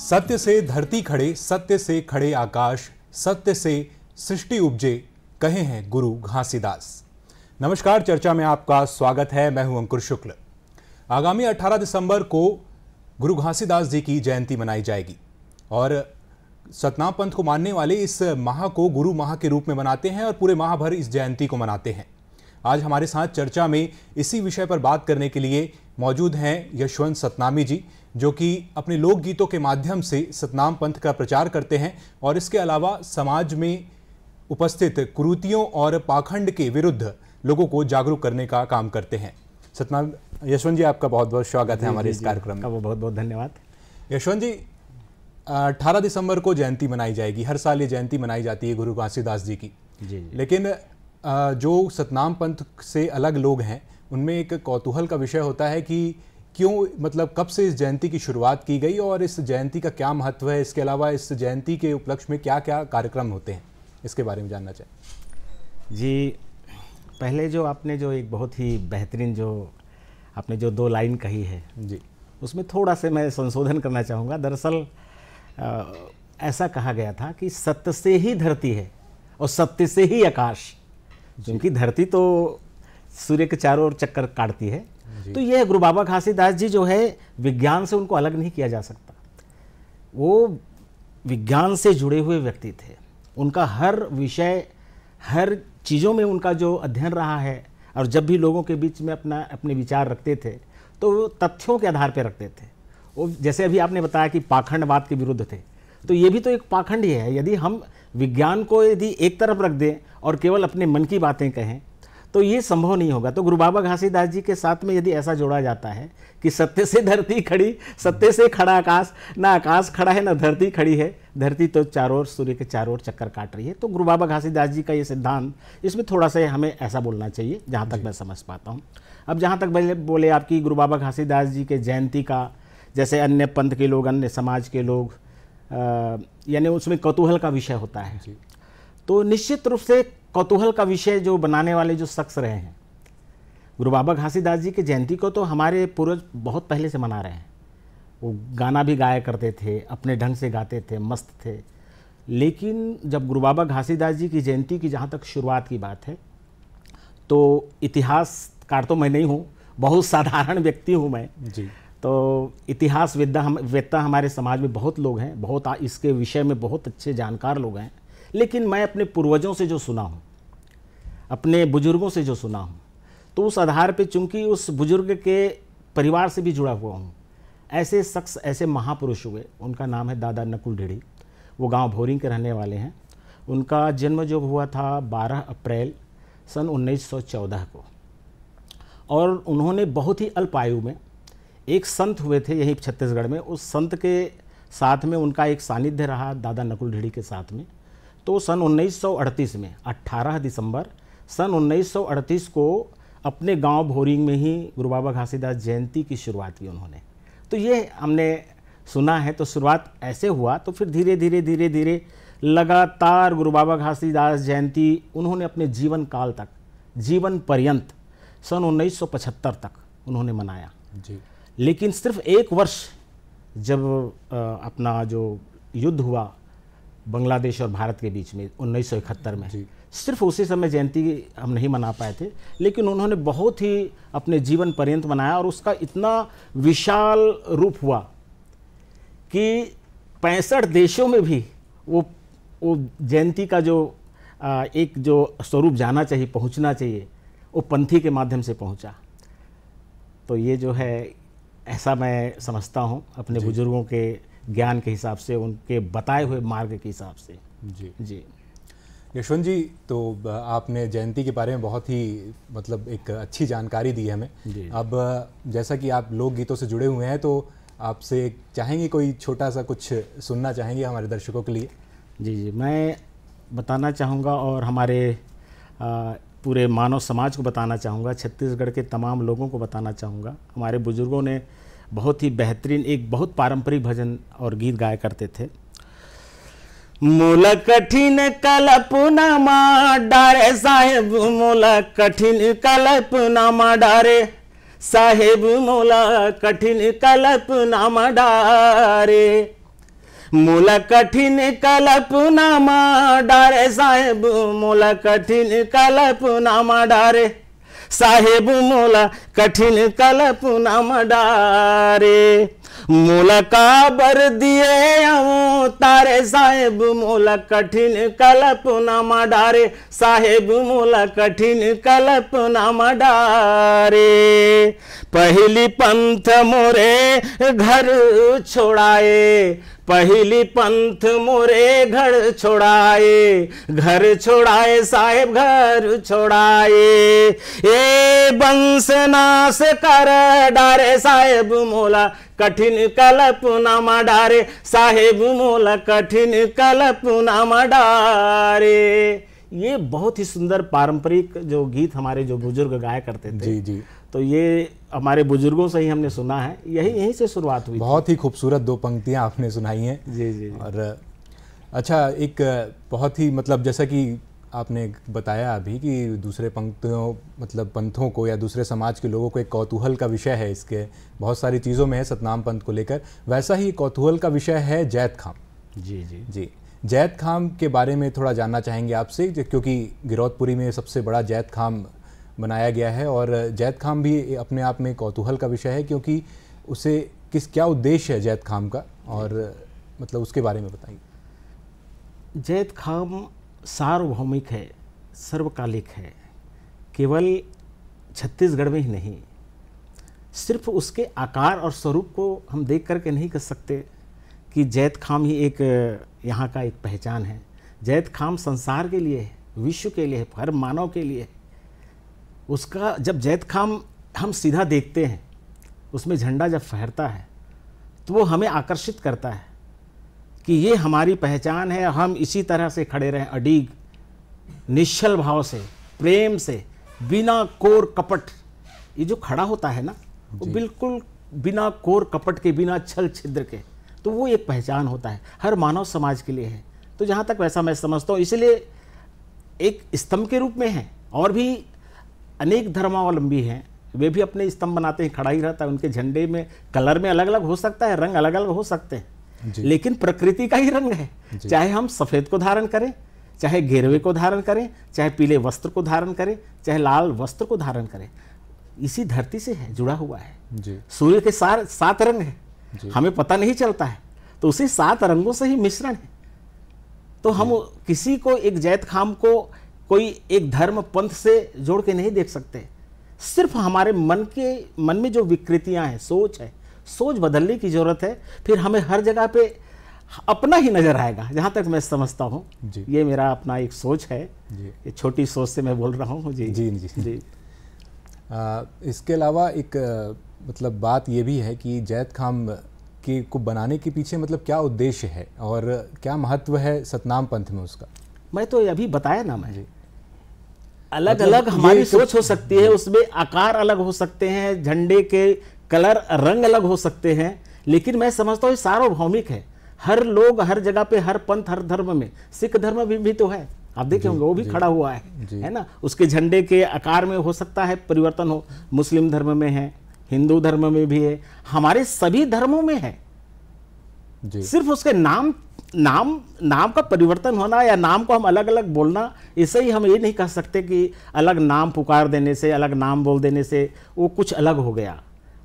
सत्य से धरती खड़े सत्य से खड़े आकाश सत्य से सृष्टि उपजे कहे हैं गुरु घासीदास नमस्कार चर्चा में आपका स्वागत है मैं हूं अंकुर शुक्ल आगामी 18 दिसंबर को गुरु घासीदास जी की जयंती मनाई जाएगी और सतनाम पंथ को मानने वाले इस माह को गुरु माह के रूप में मनाते हैं और पूरे माह भर इस जयंती को मनाते हैं आज हमारे साथ चर्चा में इसी विषय पर बात करने के लिए मौजूद हैं यशवंत सतनामी जी जो कि अपने लोकगीतों के माध्यम से सतनाम पंथ का प्रचार करते हैं और इसके अलावा समाज में उपस्थित कुरूतियों और पाखंड के विरुद्ध लोगों को जागरूक करने का काम करते हैं सतनाम यशवंत जी आपका बहुत बहुत स्वागत है हमारे इस कार्यक्रम में बहुत बहुत धन्यवाद यशवंत जी अठारह दिसंबर को जयंती मनाई जाएगी हर साल ये जयंती मनाई जाती है गुरु घासीदास जी की जी लेकिन जो सतनाम पंथ से अलग लोग हैं उनमें एक कौतूहल का विषय होता है कि क्यों मतलब कब से इस जयंती की शुरुआत की गई और इस जयंती का क्या महत्व है इसके अलावा इस जयंती के उपलक्ष्य में क्या क्या कार्यक्रम होते हैं इसके बारे में जानना चाहें जी पहले जो आपने जो एक बहुत ही बेहतरीन जो आपने जो दो लाइन कही है जी उसमें थोड़ा से मैं संशोधन करना चाहूँगा दरअसल ऐसा कहा गया था कि सत्य से ही धरती है और सत्य से ही आकाश क्योंकि धरती तो सूर्य के चारों ओर चक्कर काटती है तो ये गुरु बाबा घासीदास दास जी जो है विज्ञान से उनको अलग नहीं किया जा सकता वो विज्ञान से जुड़े हुए व्यक्ति थे उनका हर विषय हर चीज़ों में उनका जो अध्ययन रहा है और जब भी लोगों के बीच में अपना अपने विचार रखते थे तो वो तथ्यों के आधार पर रखते थे वो जैसे अभी आपने बताया कि पाखंडवाद के विरुद्ध थे तो ये भी तो एक पाखंड ही है यदि हम विज्ञान को यदि एक तरफ रख दें और केवल अपने मन की बातें कहें तो ये संभव नहीं होगा तो गुरु बाबा घासीदास जी के साथ में यदि ऐसा जोड़ा जाता है कि सत्य से धरती खड़ी सत्य से खड़ा आकाश ना आकाश खड़ा है ना धरती खड़ी है धरती तो चारों ओर सूर्य के चारों ओर चक्कर काट रही है तो गुरु बाबा घासीदास जी का ये सिद्धांत इसमें थोड़ा सा हमें ऐसा बोलना चाहिए जहाँ तक मैं समझ पाता हूँ अब जहाँ तक बोले आपकी गुरु बाबा घासीदास जी के जयंती का जैसे अन्य पंथ के लोग अन्य समाज के लोग यानी उसमें कौतूहल का विषय होता है तो निश्चित रूप से कौतूहल का विषय जो बनाने वाले जो शख्स रहे हैं गुरु बाबा घासीदास जी की जयंती को तो हमारे पूर्वज बहुत पहले से मना रहे हैं वो गाना भी गाया करते थे अपने ढंग से गाते थे मस्त थे लेकिन जब गुरु बाबा घासीदास जी की जयंती की जहाँ तक शुरुआत की बात है तो इतिहासकार तो मैं नहीं हूँ बहुत साधारण व्यक्ति हूँ मैं जी तो इतिहास विद्या हम वेत्ता हमारे समाज में बहुत लोग हैं बहुत इसके विषय में बहुत अच्छे जानकार लोग हैं लेकिन मैं अपने पूर्वजों से जो सुना हूँ अपने बुजुर्गों से जो सुना हूँ तो उस आधार पे चूंकि उस बुजुर्ग के परिवार से भी जुड़ा हुआ हूँ ऐसे शख्स ऐसे महापुरुष हुए उनका नाम है दादा नकुल ढेड़ी वो गांव भोरिंग के रहने वाले हैं उनका जन्म जो हुआ था 12 अप्रैल सन 1914 को और उन्होंने बहुत ही अल्प आयु में एक संत हुए थे यहीं छत्तीसगढ़ में उस संत के साथ में उनका एक सानिध्य रहा दादा नकुल ढेड़ी के साथ में तो सन 1938 में 18 दिसंबर सन 1938 को अपने गांव भोरिंग में ही गुरु बाबा घासीदास जयंती की शुरुआत की उन्होंने तो ये हमने सुना है तो शुरुआत ऐसे हुआ तो फिर धीरे धीरे धीरे धीरे लगातार गुरु बाबा घासीदास जयंती उन्होंने अपने जीवन काल तक जीवन पर्यंत सन 1975 तक उन्होंने मनाया जी लेकिन सिर्फ एक वर्ष जब अपना जो युद्ध हुआ बांग्लादेश और भारत के बीच में उन्नीस में सिर्फ उसी समय जयंती हम नहीं मना पाए थे लेकिन उन्होंने बहुत ही अपने जीवन पर्यंत मनाया और उसका इतना विशाल रूप हुआ कि पैंसठ देशों में भी वो वो जयंती का जो आ, एक जो स्वरूप जाना चाहिए पहुंचना चाहिए वो पंथी के माध्यम से पहुंचा तो ये जो है ऐसा मैं समझता हूं अपने बुज़ुर्गों के ज्ञान के हिसाब से उनके बताए हुए मार्ग के हिसाब से जी जी यशवंत जी तो आपने जयंती के बारे में बहुत ही मतलब एक अच्छी जानकारी दी हमें अब जैसा कि आप लोग गीतों से जुड़े हुए हैं तो आपसे चाहेंगे कोई छोटा सा कुछ सुनना चाहेंगे हमारे दर्शकों के लिए जी जी मैं बताना चाहूँगा और हमारे आ, पूरे मानव समाज को बताना चाहूँगा छत्तीसगढ़ के तमाम लोगों को बताना चाहूँगा हमारे बुज़ुर्गों ने बहुत ही बेहतरीन एक बहुत पारंपरिक भजन और गीत गाया करते थे मूल कठिन मा डारे साहेब मूल कठिन मा डारे साहेब मुला कठिन मा डारे मूल कठिन मा डारे साहेब मूल कठिन मा डारे साहेब मोला कठिन कलप न डारे मोला काबर दिए तारे साहेब मोला कठिन कलप नाम डारे साहेब मोला कठिन कलप नाम पहली पंथ मोरे घर छोड़ाए पहली पंथ मोरे घर छोड़ाए घर छोड़ाए साहेब घर छोड़ाए ए बंस नाश कर डारे साहेब मोला कठिन कलप नामा डारे साहेब मोला कठिन कलप नामा डारे ये बहुत ही सुंदर पारंपरिक जो गीत हमारे जो बुजुर्ग गाया करते थे जी जी तो ये हमारे बुजुर्गों से ही हमने सुना है यही यहीं से शुरुआत हुई बहुत ही खूबसूरत दो पंक्तियाँ आपने सुनाई हैं जी, जी जी और अच्छा एक बहुत ही मतलब जैसा कि आपने बताया अभी कि दूसरे पंक्तियों मतलब पंथों को या दूसरे समाज के लोगों को एक कौतूहल का विषय है इसके बहुत सारी चीज़ों में है सतनाम पंथ को लेकर वैसा ही कौतूहल का विषय है जैत खाम जी जी जी जैत खाम के बारे में थोड़ा जानना चाहेंगे आपसे क्योंकि गिरौतपुरी में सबसे बड़ा जैत खाम बनाया गया है और जैद खाम भी अपने आप में कौतूहल का विषय है क्योंकि उसे किस क्या उद्देश्य है जैद खाम का और मतलब उसके बारे में बताइए जैद खाम सार्वभौमिक है सर्वकालिक है केवल छत्तीसगढ़ में ही नहीं सिर्फ उसके आकार और स्वरूप को हम देख करके नहीं कर सकते कि जैत खाम ही एक यहाँ का एक पहचान है जैत खाम संसार के लिए है विश्व के लिए है हर मानव के लिए है उसका जब जैत खाम हम सीधा देखते हैं उसमें झंडा जब फहरता है तो वो हमें आकर्षित करता है कि ये हमारी पहचान है हम इसी तरह से खड़े रहें अडीग निश्चल भाव से प्रेम से बिना कोर कपट ये जो खड़ा होता है ना वो बिल्कुल बिना कोर कपट के बिना छल छिद्र के तो वो एक पहचान होता है हर मानव समाज के लिए है तो जहाँ तक वैसा मैं समझता हूँ इसलिए एक स्तंभ के रूप में है और भी अनेक धर्मावलंबी हैं वे भी अपने स्तंभ बनाते हैं खड़ा ही रहता है उनके झंडे में कलर में अलग अलग हो सकता है रंग अलग अलग हो सकते हैं लेकिन प्रकृति का ही रंग है चाहे हम सफ़ेद को धारण करें चाहे घेरवे को धारण करें चाहे पीले वस्त्र को धारण करें चाहे लाल वस्त्र को धारण करें इसी धरती से है जुड़ा हुआ है सूर्य के सार सात रंग है हमें पता नहीं चलता है तो उसी सात रंगों से ही मिश्रण है तो हम किसी को एक जैत खाम को कोई एक धर्म पंथ से जोड़ के नहीं देख सकते सिर्फ हमारे मन के मन में जो विकृतियां हैं सोच है सोच बदलने की ज़रूरत है फिर हमें हर जगह पे अपना ही नज़र आएगा जहाँ तक मैं समझता हूँ ये मेरा अपना एक सोच है ये छोटी सोच से मैं बोल रहा हूँ जी जी जी जी आ, इसके अलावा एक मतलब बात ये भी है कि जैत खाम के को बनाने के पीछे मतलब क्या उद्देश्य है और क्या महत्व है सतनाम पंथ में उसका मैं तो अभी बताया ना मैं जी अलग अलग मतलब हमारी सोच हो सकती है हम्म। उसमें आकार अलग हो सकते हैं झंडे के कलर रंग अलग हो सकते हैं लेकिन मैं समझता हूँ सार्वभौमिक है हर लोग हर जगह पे हर पंथ हर धर्म में सिख धर्म भी, भी तो है आप देखे होंगे वो भी खड़ा हुआ है है ना उसके झंडे के आकार में हो सकता है परिवर्तन हो मुस्लिम धर्म में है हिंदू धर्म में भी है हमारे सभी धर्मों में है सिर्फ उसके नाम नाम नाम का परिवर्तन होना या नाम को हम अलग अलग बोलना इसे ही हम ये नहीं कह सकते कि अलग नाम पुकार देने से अलग नाम बोल देने से वो कुछ अलग हो गया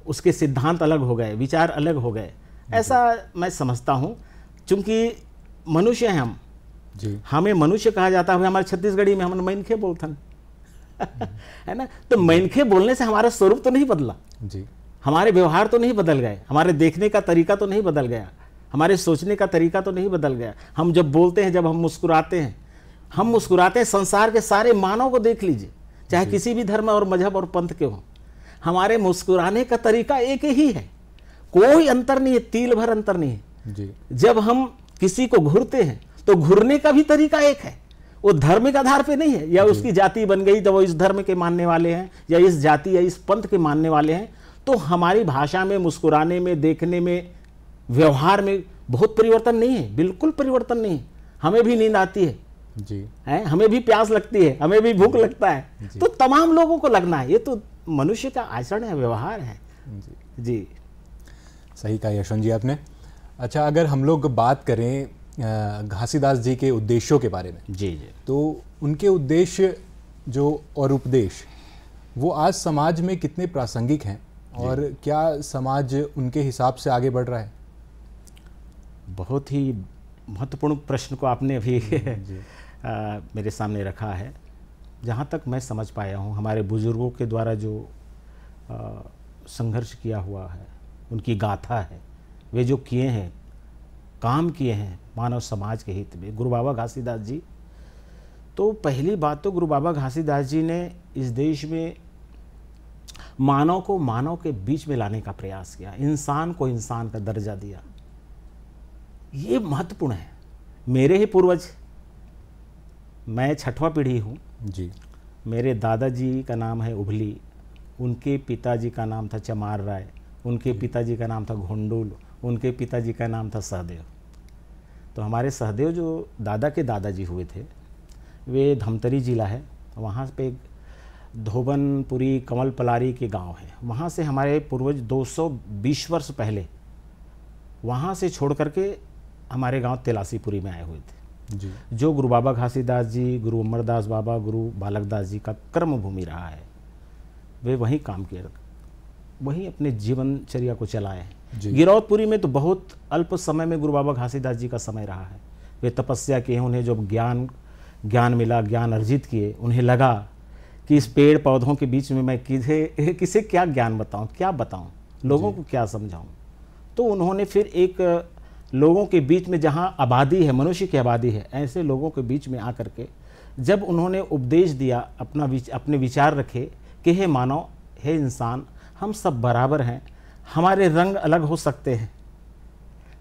उसके सिद्धांत अलग हो गए विचार अलग हो गए ऐसा मैं समझता हूँ चूँकि मनुष्य हैं हम जी हमें मनुष्य कहा जाता है हमारे छत्तीसगढ़ी में हम मैनखे बोलथन है ना तो मैनखे बोलने से हमारा स्वरूप तो नहीं बदला जी हमारे व्यवहार तो नहीं बदल गए हमारे देखने का तरीका तो नहीं बदल गया हमारे सोचने का तरीका तो नहीं बदल गया हम जब बोलते हैं जब हम मुस्कुराते हैं हम मुस्कुराते हैं संसार के सारे मानव को देख लीजिए चाहे किसी भी धर्म और मजहब और पंथ के हों हमारे मुस्कुराने का तरीका एक ही है कोई अंतर नहीं है तील भर अंतर नहीं है जी। जब हम किसी को घूरते हैं तो घूरने का भी तरीका एक है वो धर्म के आधार पे नहीं है या उसकी जाति बन गई तो वो इस धर्म के मानने वाले हैं या इस जाति या इस पंथ के मानने वाले हैं तो हमारी भाषा में मुस्कुराने में देखने में व्यवहार में बहुत परिवर्तन नहीं है बिल्कुल परिवर्तन नहीं है हमें भी नींद आती है जी है हमें भी प्यास लगती है हमें भी भूख लगता है तो तमाम लोगों को लगना है ये तो मनुष्य का आचरण है व्यवहार है जी जी सही कहा यशवंत जी आपने अच्छा अगर हम लोग बात करें घासीदास जी के उद्देश्यों के बारे में जी जी तो उनके उद्देश्य जो और उपदेश वो आज समाज में कितने प्रासंगिक हैं और क्या समाज उनके हिसाब से आगे बढ़ रहा है बहुत ही महत्वपूर्ण प्रश्न को आपने अभी आ, मेरे सामने रखा है जहाँ तक मैं समझ पाया हूँ हमारे बुज़ुर्गों के द्वारा जो संघर्ष किया हुआ है उनकी गाथा है वे जो किए हैं काम किए हैं मानव समाज के हित में गुरु बाबा घासीदास जी तो पहली बात तो गुरु बाबा घासीदास जी ने इस देश में मानव को मानव के बीच में लाने का प्रयास किया इंसान को इंसान का दर्जा दिया ये महत्वपूर्ण है मेरे ही पूर्वज मैं छठवां पीढ़ी हूँ जी मेरे दादाजी का नाम है उभली उनके पिताजी का नाम था चमार राय उनके पिताजी का नाम था घोंडुल उनके पिताजी का नाम था सहदेव तो हमारे सहदेव जो दादा के दादाजी हुए थे वे धमतरी जिला है वहाँ पे धोबनपुरी कमल पलारी के गांव है वहाँ से हमारे पूर्वज 220 वर्ष पहले वहाँ से छोड़ करके हमारे गांव तेलासीपुरी में आए हुए थे जी जो गुरु बाबा घासीदास जी गुरु अमरदास बाबा गुरु बालकदास जी का कर्म भूमि रहा है वे वहीं काम किए वहीं अपने जीवनचर्या को चलाए गिरौतपुरी में तो बहुत अल्प समय में गुरु बाबा घासीदास जी का समय रहा है वे तपस्या किए उन्हें जब ज्ञान ज्ञान मिला ज्ञान अर्जित किए उन्हें लगा कि इस पेड़ पौधों के बीच में मैं किधे किसे क्या ज्ञान बताऊं क्या बताऊं लोगों को क्या समझाऊं तो उन्होंने फिर एक लोगों के बीच में जहाँ आबादी है मनुष्य की आबादी है ऐसे लोगों के बीच में आकर के जब उन्होंने उपदेश दिया अपना विच, अपने विचार रखे कि हे मानव हे इंसान हम सब बराबर हैं हमारे रंग अलग हो सकते हैं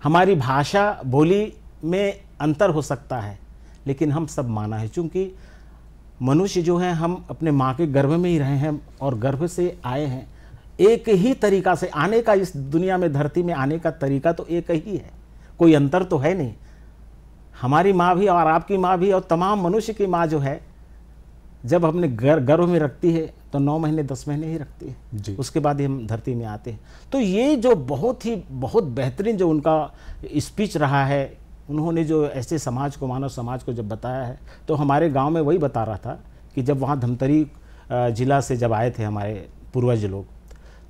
हमारी भाषा बोली में अंतर हो सकता है लेकिन हम सब माना है चूँकि मनुष्य जो है हम अपने माँ के गर्भ में ही रहे हैं और गर्भ से आए हैं एक ही तरीका से आने का इस दुनिया में धरती में आने का तरीका तो एक ही है कोई अंतर तो है नहीं हमारी माँ भी और आपकी माँ भी और तमाम मनुष्य की माँ जो है जब घर गर गर्भ में रखती है तो नौ महीने दस महीने ही रखती है जी। उसके बाद ही हम धरती में आते हैं तो ये जो बहुत ही बहुत बेहतरीन जो उनका स्पीच रहा है उन्होंने जो ऐसे समाज को मानव समाज को जब बताया है तो हमारे गांव में वही बता रहा था कि जब वहाँ धमतरी जिला से जब आए थे हमारे पूर्वज लोग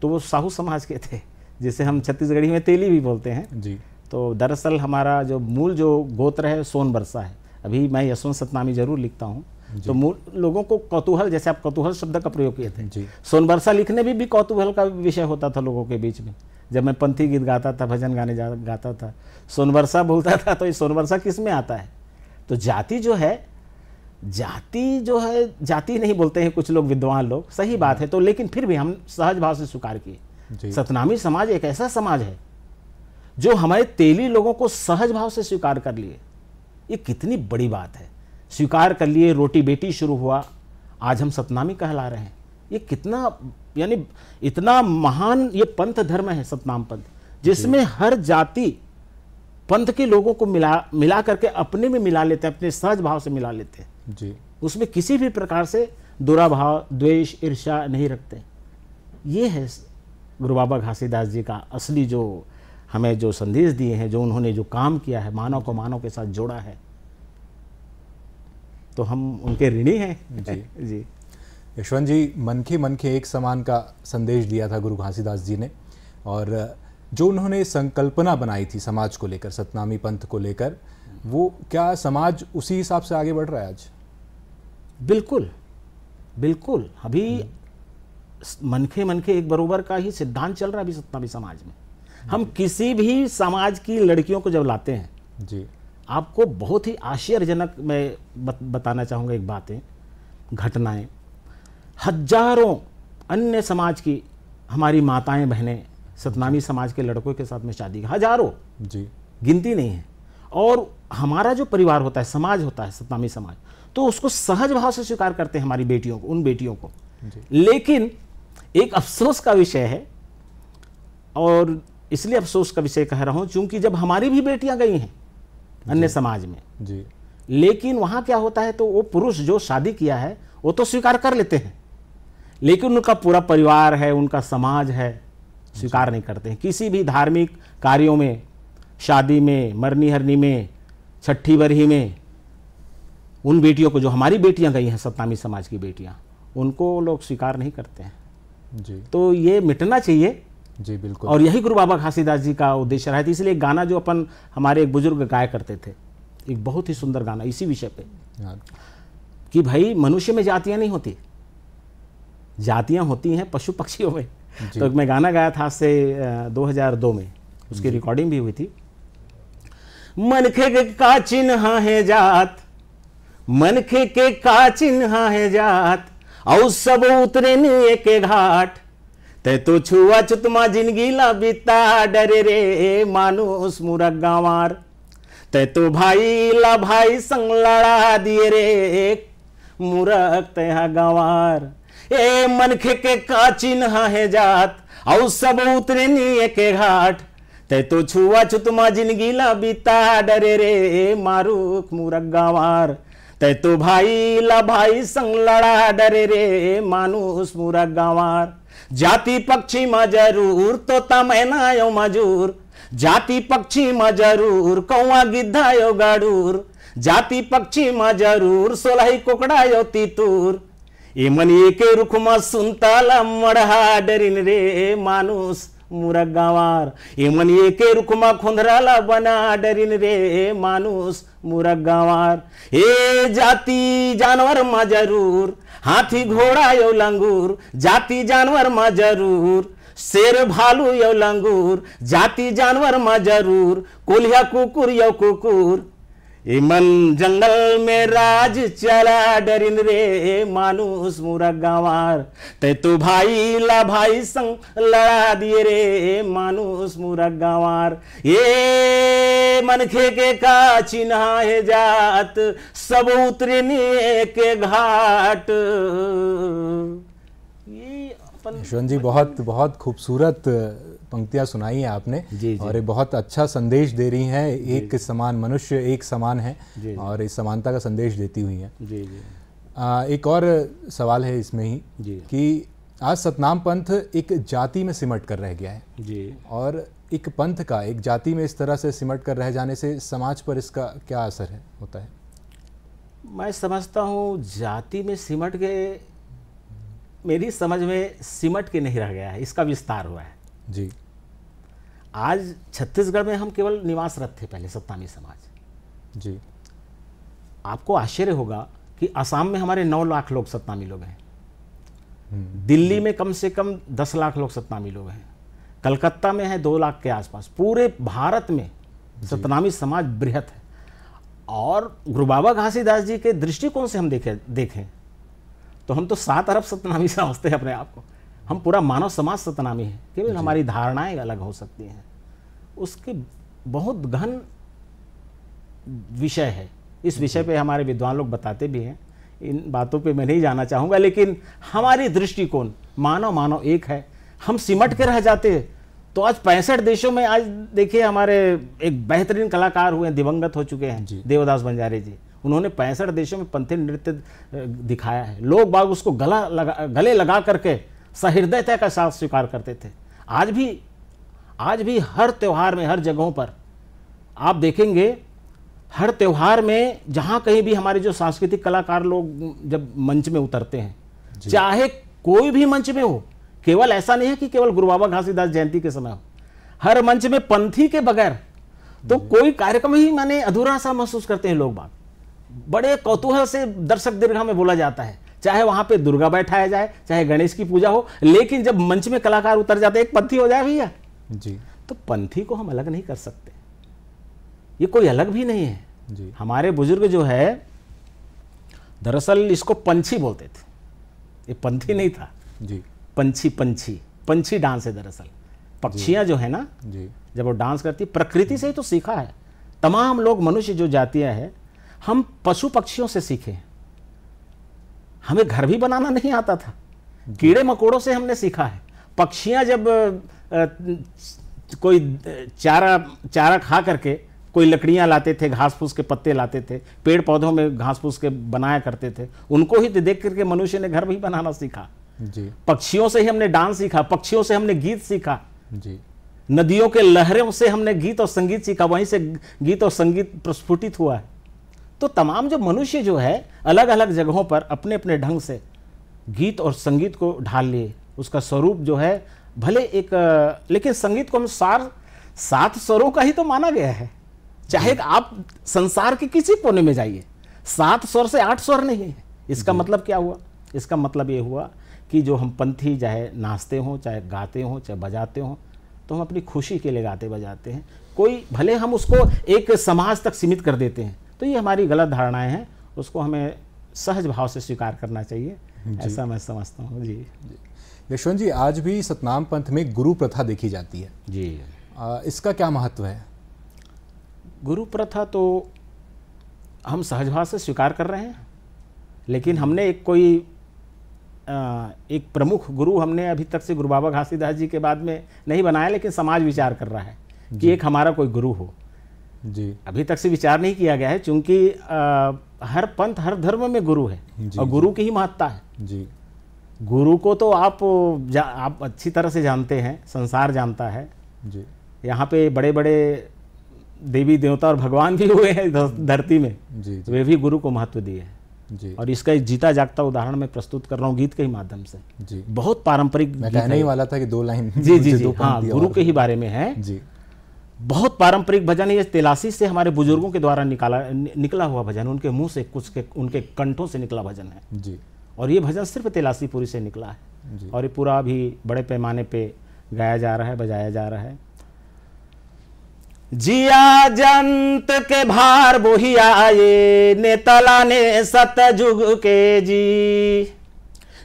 तो वो साहू समाज के थे जैसे हम छत्तीसगढ़ी में तेली भी बोलते हैं जी तो दरअसल हमारा जो मूल जो गोत्र है सोन बरसा है अभी मैं यशवंत सतनामी जरूर लिखता हूँ तो मूल लोगों को कौतूहल जैसे आप कौतूहल शब्द का प्रयोग किए थे सोनबरसा लिखने भी, भी कौतूहल का विषय होता था लोगों के बीच में जब मैं पंथी गीत गाता था भजन गाने जा, गाता था सोनबरसा बोलता था तो ये सोनबरसा किस में आता है तो जाति जो है जाति जो है जाति नहीं बोलते हैं कुछ लोग विद्वान लोग सही बात है तो लेकिन फिर भी हम सहज भाव से स्वीकार किए सतनामी समाज एक ऐसा समाज है जो हमारे तेली लोगों को सहज भाव से स्वीकार कर लिए ये कितनी बड़ी बात है स्वीकार कर लिए रोटी बेटी शुरू हुआ आज हम सतनामी कहला रहे हैं ये कितना यानी इतना महान ये पंथ धर्म है सतनाम पंथ जिसमें हर जाति पंथ के लोगों को मिला मिला करके अपने में मिला लेते हैं अपने सहज भाव से मिला लेते हैं जी उसमें किसी भी प्रकार से दुराभाव द्वेष ईर्षा नहीं रखते ये है गुरु बाबा घासीदास जी का असली जो हमें जो संदेश दिए हैं जो उन्होंने जो काम किया है मानव को मानव के साथ जोड़ा है तो हम उनके ऋणी हैं जी जी यशवंत जी मन के मन के एक समान का संदेश दिया था गुरु घासीदास जी ने और जो उन्होंने संकल्पना बनाई थी समाज को लेकर सतनामी पंथ को लेकर वो क्या समाज उसी हिसाब से आगे बढ़ रहा है आज बिल्कुल बिल्कुल अभी मनखे मनखे एक बरोबर का ही सिद्धांत चल रहा है अभी सतनामी समाज में हम किसी भी समाज की लड़कियों को जब लाते हैं जी आपको बहुत ही आश्चर्यजनक मैं बत, बताना चाहूँगा एक बातें घटनाएं हजारों अन्य समाज की हमारी माताएं बहनें सतनामी समाज के लड़कों के साथ में शादी हजारों जी गिनती नहीं है और हमारा जो परिवार होता है समाज होता है सतनामी समाज तो उसको सहज भाव से स्वीकार करते हैं हमारी बेटियों को उन बेटियों को लेकिन एक अफसोस का विषय है और इसलिए अफसोस का विषय कह रहा हूँ चूंकि जब हमारी भी बेटियाँ गई हैं अन्य समाज में जी लेकिन वहाँ क्या होता है तो वो पुरुष जो शादी किया है वो तो स्वीकार कर लेते हैं लेकिन उनका पूरा परिवार है उनका समाज है स्वीकार नहीं करते हैं किसी भी धार्मिक कार्यों में शादी में मरनी हरनी में छठी बरही में उन बेटियों को जो हमारी बेटियां गई हैं सतनामी समाज की बेटियां उनको लोग स्वीकार नहीं करते हैं जी तो ये मिटना चाहिए जी बिल्कुल और यही गुरु बाबा घासीदास जी का उद्देश्य रहा था तो इसलिए गाना जो अपन हमारे एक बुजुर्ग गाया करते थे एक बहुत ही सुंदर गाना इसी विषय पे हाँ। कि भाई मनुष्य में जातियां नहीं होती जातियां होती हैं पशु पक्षियों में तो मैं गाना गाया था आज से 2002 में उसकी रिकॉर्डिंग भी हुई थी मनखे का चिन्ह है जात मनखे के का चिन्ह है जात और सब उतरे के घाट ते तो छुआ छुतमा जिंदगी ला बीता डरे रे मानुस मुरग गांवार ते तो भाई ला भाई संग लड़ा दिए रे मुरग तेहा गांवार ए मनखे के का चिन्ह है जात औ सब उतरे नी एक घाट ते तो छुआ मा जिंदगी ला बीता डरे रे मारुक मुरग गांवार ते तो भाई ला भाई संग लड़ा डरे रे मानुस मुरग गांवार જાતિ પક્ષીમાં જરૂર તો તમે નાયો મજૂર જાતિ પક્ષીમાં જરૂર કૌવા ગીધાયો ગાડુર જાતિ પક્ષીમાં જરૂર સોલાઈ કોકડાયો તીતુર એમન એકે રૂખમાં સુનતાલા મડહા ડરીન રે માનુસ मुरगावार एमन एके रुकमा खुंदराला बना डरीन रे मानुस मुरगावार ए जाती जानवर मा जरूर हाथी घोड़ा यो लंगूर जाति जानवर में जरूर शेर भालू यो लंगूर जाति जानवर में जरूर कोल्हा कुकुर यो कुकुर इमन जंगल में राज चला डरिन रे मानुस मुरा गवार ते तो भाई ला भाई संग लड़ा दिए रे मानुस मुरा गवार ये मनखे के का चिन्ह है जात सब उतरने के घाट ये अपन जी बहुत बहुत खूबसूरत पंक्तियां सुनाई हैं आपने जी, जी. और ये बहुत अच्छा संदेश दे रही हैं एक समान मनुष्य एक समान है जी, और इस समानता का संदेश देती हुई हैं जी, जी. आ, एक और सवाल है इसमें ही जी. कि आज सतनाम पंथ एक जाति में सिमट कर रह गया है जी. और एक पंथ का एक जाति में इस तरह से सिमट कर रह जाने से समाज पर इसका क्या असर है होता है मैं समझता हूँ जाति में सिमट के मेरी समझ में सिमट के नहीं रह गया है इसका विस्तार हुआ है जी आज छत्तीसगढ़ में हम केवल निवासरत थे पहले सत्तामी समाज जी आपको आश्चर्य होगा कि असम में हमारे नौ लाख लोग सत्तामी लोग हैं हम्म। दिल्ली में कम से कम दस लाख लोग सतनामी लोग हैं कलकत्ता में है दो लाख के आसपास पूरे भारत में सतनामी समाज बृहत है और गुरु बाबा घासीदास जी के दृष्टिकोण से हम देखे देखें तो हम तो सात अरब सतनामी समझते हैं अपने आप को हम पूरा मानव समाज सतनामी है केवल हमारी धारणाएं अलग हो सकती हैं उसके बहुत गहन विषय है इस विषय पे हमारे विद्वान लोग बताते भी हैं इन बातों पे मैं नहीं जाना चाहूँगा लेकिन हमारी दृष्टिकोण मानव मानव एक है हम सिमट के रह जाते हैं तो आज पैंसठ देशों में आज देखिए हमारे एक बेहतरीन कलाकार हुए दिवंगत हो चुके हैं देवदास बंजारे जी उन्होंने पैंसठ देशों में पंथी नृत्य दिखाया है लोग बाग उसको गला लगा गले लगा करके सहृदयता का साथ स्वीकार करते थे आज भी आज भी हर त्यौहार में हर जगहों पर आप देखेंगे हर त्यौहार में जहाँ कहीं भी हमारे जो सांस्कृतिक कलाकार लोग जब मंच में उतरते हैं चाहे कोई भी मंच में हो केवल ऐसा नहीं है कि केवल गुरु बाबा घासीदास जयंती के समय हो हर मंच में पंथी के बगैर तो कोई कार्यक्रम ही मैंने अधूरा सा महसूस करते हैं लोग बात बड़े कौतूहल से दर्शक दीर्घा में बोला जाता है चाहे वहां पे दुर्गा बैठाया जाए चाहे गणेश की पूजा हो लेकिन जब मंच में कलाकार उतर जाते एक पंथी हो जाए भैया जी तो पंथी को हम अलग नहीं कर सकते ये कोई अलग भी नहीं है जी हमारे बुजुर्ग जो है दरअसल इसको पंछी बोलते थे ये पंथी नहीं था जी पंछी पंछी पंछी डांस है दरअसल पक्षियां जो है ना जी जब वो डांस करती प्रकृति से ही तो सीखा है तमाम लोग मनुष्य जो जातियां हैं हम पशु पक्षियों से सीखे हैं हमें घर भी बनाना नहीं आता था कीड़े मकोड़ों से हमने सीखा है पक्षियाँ जब कोई चारा चारा खा करके कोई लकड़ियां लाते थे घास फूस के पत्ते लाते थे पेड़ पौधों में घास फूस के बनाया करते थे उनको ही देख करके मनुष्य ने घर भी बनाना सीखा जी पक्षियों से ही हमने डांस सीखा पक्षियों से हमने गीत सीखा जी नदियों के लहरों से हमने गीत और संगीत सीखा वहीं से गीत और संगीत प्रस्फुटित हुआ है तो तमाम जो मनुष्य जो है अलग अलग जगहों पर अपने अपने ढंग से गीत और संगीत को ढाल लिए उसका स्वरूप जो है भले एक लेकिन संगीत को हम सार सात स्वरों का ही तो माना गया है चाहे आप संसार के किसी कोने में जाइए सात स्वर से आठ स्वर नहीं है इसका मतलब क्या हुआ इसका मतलब ये हुआ कि जो हम पंथी चाहे नाचते हों चाहे गाते हों चाहे बजाते हों तो हम अपनी खुशी के लिए गाते बजाते हैं कोई भले हम उसको एक समाज तक सीमित कर देते हैं तो ये हमारी गलत धारणाएं हैं उसको हमें सहज भाव से स्वीकार करना चाहिए ऐसा मैं समझता हूँ जी, यशवंत जी आज भी सतनाम पंथ में गुरु प्रथा देखी जाती है जी आ, इसका क्या महत्व है गुरु प्रथा तो हम सहज भाव से स्वीकार कर रहे हैं लेकिन हमने एक कोई आ, एक प्रमुख गुरु हमने अभी तक से गुरु बाबा घासीदास जी के बाद में नहीं बनाया लेकिन समाज विचार कर रहा है कि एक हमारा कोई गुरु हो जी अभी तक से विचार नहीं किया गया है क्योंकि हर पंथ हर धर्म में गुरु है और गुरु की ही महत्ता है जी गुरु को तो आप आप अच्छी तरह से जानते हैं संसार जानता है जी यहाँ पे बड़े बड़े देवी देवता और भगवान भी हुए हैं धरती में जी, जी वे भी गुरु को महत्व दिए हैं जी और इसका जीता जागता उदाहरण मैं प्रस्तुत कर रहा हूँ गीत के ही माध्यम से जी बहुत पारंपरिक मैं कहने ही वाला था कि दो लाइन जी जी जी, जी हाँ गुरु के ही बारे में है जी बहुत पारंपरिक भजन है ये तेलासी से हमारे बुजुर्गों के द्वारा निकाला निकला हुआ भजन उनके मुंह से कुछ के उनके कंठों से निकला भजन है जी और ये भजन सिर्फ तेलासीपुरी से निकला है और ये पूरा अभी बड़े पैमाने पे गाया जा रहा है बजाया जा रहा है जिया जंत के भार बोहिया ये ने तला ने सतयुग के जी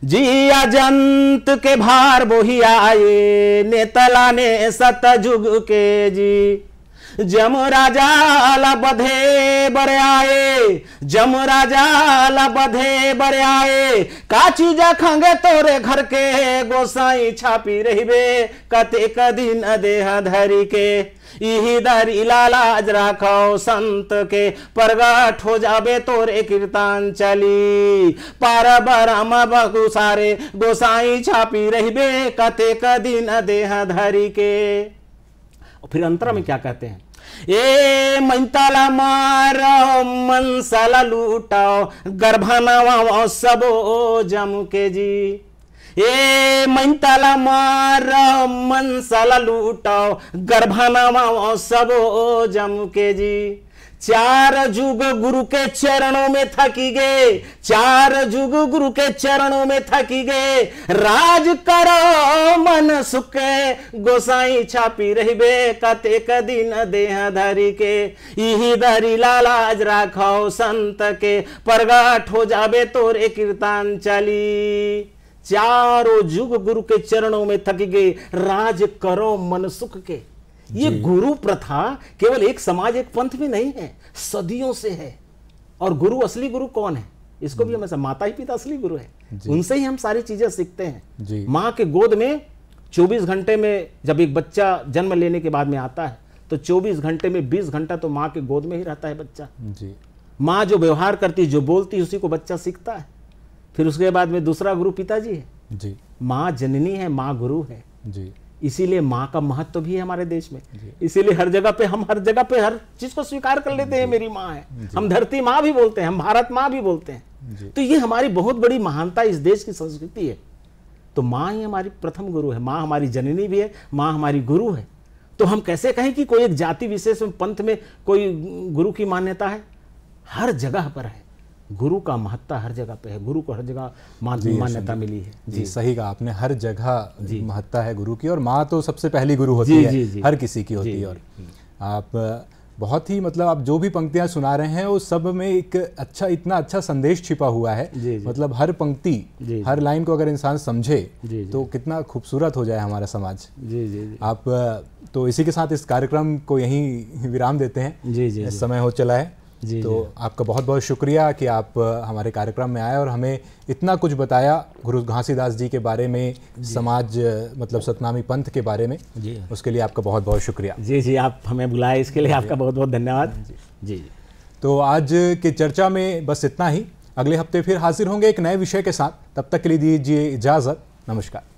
जिया जंत के भार बोहिया आए ने तला ने सत जुग के जी जम राजा ला बधे बर आए जम राजा ला बधे बर आए काची जा खंगे तोरे घर के गोसाई छापी रहिबे कतेक दिन देह धरी के यही दरिला लाज राखौ संत के प्रगट हो जाबे तोरे कीर्तन चली पार बरम बहु सारे गोसाई छापी रहिबे कतेक दिन देह धरी के फिर अंतर में क्या कहते हैं ए मंतला मारो मनसला लूटाओ गर्भनवाओ सबो जम के जी ए मैंताला मार मन साला लूटाओ गर्भाना सब सबो जम के जी चार जुग गुरु के चरणों में थकी गए चार जुग गुरु के चरणों में थकी गए राज करो मन सुखे गोसाई छापी रही रहिबे कतेक दिन देह धरी के यही धरी लालाज राखो संत के परगाठ हो जाबे तोरे कीर्तन चली चारों युग गुरु के चरणों में थक गए राज करो मन सुख के ये गुरु प्रथा केवल एक समाज एक पंथ में नहीं है सदियों से है और गुरु असली गुरु कौन है इसको भी हमेशा माता ही पिता असली गुरु है उनसे ही हम सारी चीजें सीखते हैं माँ के गोद में 24 घंटे में जब एक बच्चा जन्म लेने के बाद में आता है तो 24 घंटे में 20 घंटा तो माँ के गोद में ही रहता है बच्चा माँ जो व्यवहार करती है जो बोलती है उसी को बच्चा सीखता है फिर उसके बाद में दूसरा गुरु पिताजी है जी माँ जननी है माँ गुरु है जी इसीलिए माँ का महत्व तो भी है हमारे देश में इसीलिए हर जगह पे हम हर जगह पे हर चीज को स्वीकार कर लेते हैं मेरी माँ है हम धरती माँ भी बोलते हैं हम भारत माँ भी बोलते हैं तो ये हमारी बहुत बड़ी महानता इस देश की संस्कृति है तो माँ ही हमारी प्रथम गुरु है माँ हमारी जननी भी है माँ हमारी गुरु है तो हम कैसे कहें कि कोई एक जाति विशेष में पंथ में कोई गुरु की मान्यता है हर जगह पर है गुरु का महत्ता हर जगह पे है गुरु को हर जगह मान्यता मिली है जी, जी सही कहा आपने हर जगह महत्ता है गुरु की और माँ तो सबसे पहली गुरु होती जी, है जी, जी, हर किसी की होती है और आप बहुत ही मतलब आप जो भी पंक्तियां सुना रहे हैं वो सब में एक अच्छा इतना अच्छा संदेश छिपा हुआ है जी, जी, मतलब हर पंक्ति हर लाइन को अगर इंसान समझे तो कितना खूबसूरत हो जाए हमारा समाज जी, जी, आप तो इसी के साथ इस कार्यक्रम को यहीं विराम देते हैं जी, जी, समय हो चला है जी तो जी। आपका बहुत बहुत शुक्रिया कि आप हमारे कार्यक्रम में आए और हमें इतना कुछ बताया गुरु घासीदास जी के बारे में समाज मतलब सतनामी पंथ के बारे में जी उसके लिए आपका बहुत बहुत शुक्रिया जी जी आप हमें बुलाए इसके लिए आपका बहुत बहुत धन्यवाद जी जी तो आज के चर्चा में बस इतना ही अगले हफ्ते फिर हाजिर होंगे एक नए विषय के साथ तब तक के लिए दीजिए इजाज़त नमस्कार